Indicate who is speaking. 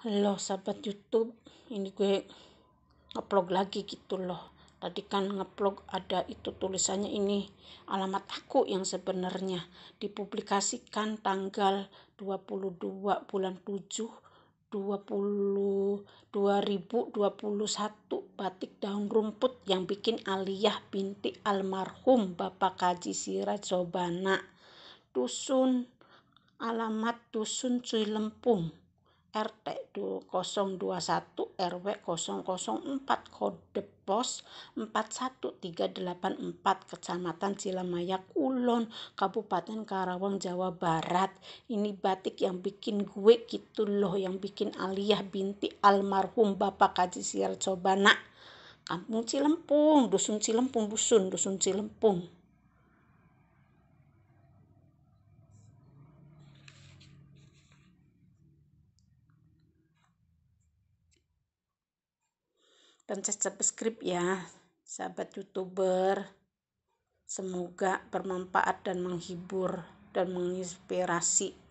Speaker 1: Halo sahabat YouTube, ini gue ngeplog lagi gitu loh. Tadi kan ngeplog ada itu tulisannya ini alamat aku yang sebenarnya dipublikasikan tanggal 22 bulan 7 20 2021 batik daun rumput yang bikin Aliyah binti almarhum Bapak Kaji Sirat Sobana dusun alamat dusun Cuy Lempung RT 021 RW 004 Kode Pos 41384 Kecamatan Cilamaya Kulon Kabupaten Karawang Jawa Barat ini batik yang bikin gue gitu loh yang bikin Aliyah binti almarhum Bapak Kaji Siar Cobana Kampung Cilempung Dusun Cilempung Dusun Dusun Cilempung pencet subscribe ya sahabat youtuber semoga bermanfaat dan menghibur dan menginspirasi